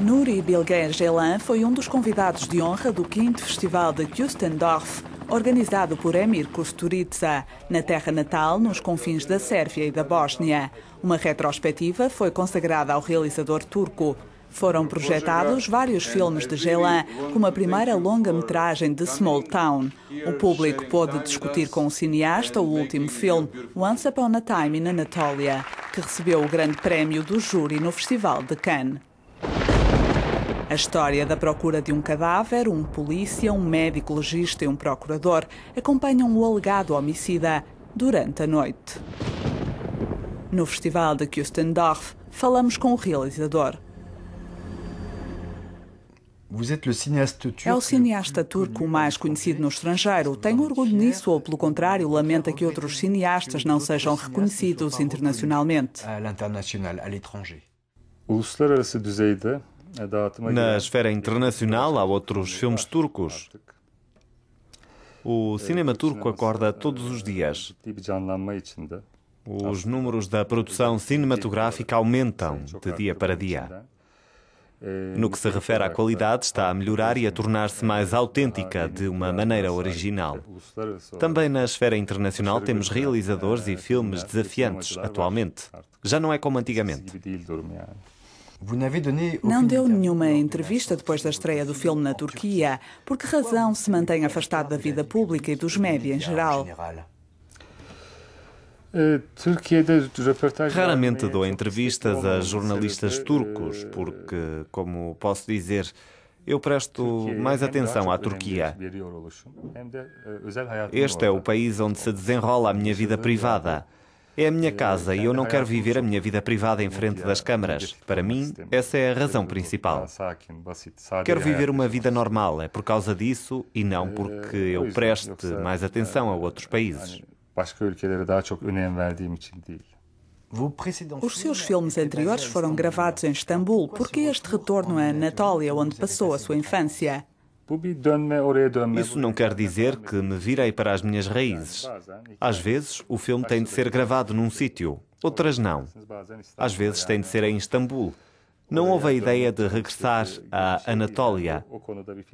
Nuri Bilger Gelan foi um dos convidados de honra do 5 Festival de Düsseldorf, organizado por Emir Kusturica, na terra natal, nos confins da Sérvia e da Bósnia. Uma retrospectiva foi consagrada ao realizador turco. Foram projetados vários filmes de Gelan, como a primeira longa-metragem de Small Town. O público pôde discutir com o cineasta o último filme, Once Upon a Time in Anatolia, que recebeu o grande prémio do júri no Festival de Cannes. A história da procura de um cadáver, um polícia, um médico legista e um procurador acompanham o alegado homicida durante a noite. No Festival de Kustendorf, falamos com o realizador. É o cineasta turco mais conhecido no estrangeiro. Tem orgulho nisso ou, pelo contrário, lamenta que outros cineastas não sejam reconhecidos internacionalmente. Na esfera internacional, há outros filmes turcos. O eh, cinema turco acorda todos os dias. Eh, os números da produção cinematográfica aumentam de dia para dia. No que se refere à qualidade, está a melhorar e a tornar-se mais autêntica de uma maneira original. Também na esfera internacional temos realizadores e filmes desafiantes atualmente. Já não é como antigamente. Não deu nenhuma entrevista depois da estreia do filme na Turquia. Por que razão se mantém afastado da vida pública e dos médias em geral? Raramente dou entrevistas a jornalistas turcos, porque, como posso dizer, eu presto mais atenção à Turquia. Este é o país onde se desenrola a minha vida privada. É a minha eh, casa e eu não quero viver a minha vida privada em frente das câmaras. Para mim, essa é a razão principal. Quero é viver uma vida normal, é por causa disso e não eh, porque eu é, preste mais atenção a outros eh, países. É Os seus filmes anteriores foram gravados em Istambul, porque este retorno à Anatólia, onde passou a sua infância. Isso não quer dizer que me virei para as minhas raízes. Às vezes, o filme tem de ser gravado num sítio, outras não. Às vezes, tem de ser em Istambul. Não houve a ideia de regressar à Anatólia.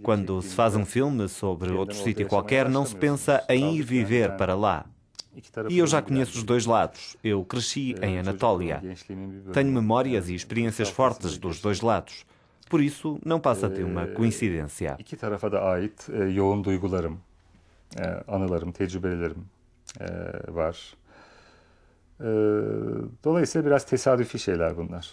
Quando se faz um filme sobre outro sítio qualquer, não se pensa em ir viver para lá. E eu já conheço os dois lados. Eu cresci em Anatólia. Tenho memórias e experiências fortes dos dois lados. Por isso não passa a ter uma ee, coincidência. İki tarafa da ait e, yoğun duygularım, e, anılarım, tecrübelerim e, var. Dolayısıyla biraz tesadüfi şeyler bunlar.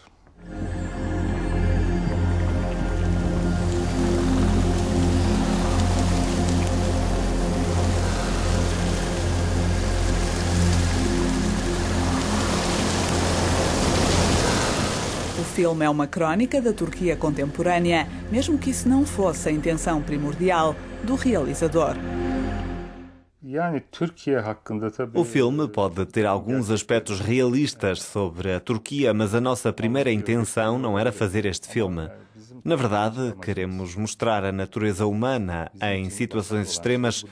filme é uma crónica da Turquia contemporânea, mesmo que isso não fosse a intenção primordial do realizador. O filme pode ter alguns aspectos realistas sobre a Turquia, mas a nossa primeira intenção não era fazer este filme. Na verdade, queremos mostrar a natureza humana em situações extremas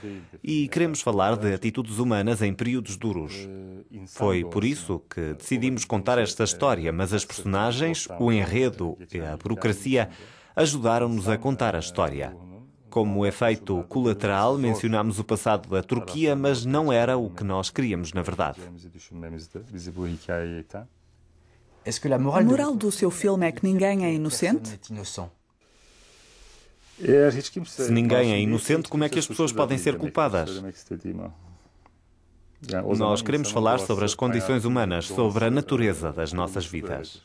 e queremos falar de atitudes humanas em períodos duros. Foi por isso que decidimos contar esta história, mas as personagens, o enredo e a burocracia ajudaram-nos a contar a história. Como efeito é colateral, mencionámos o passado da Turquia, mas não era o que nós queríamos, na verdade. A moral do seu filme é que ninguém é inocente? Se ninguém é inocente, como é que as pessoas podem ser culpadas? Nós queremos falar sobre as condições humanas, sobre a natureza das nossas vidas.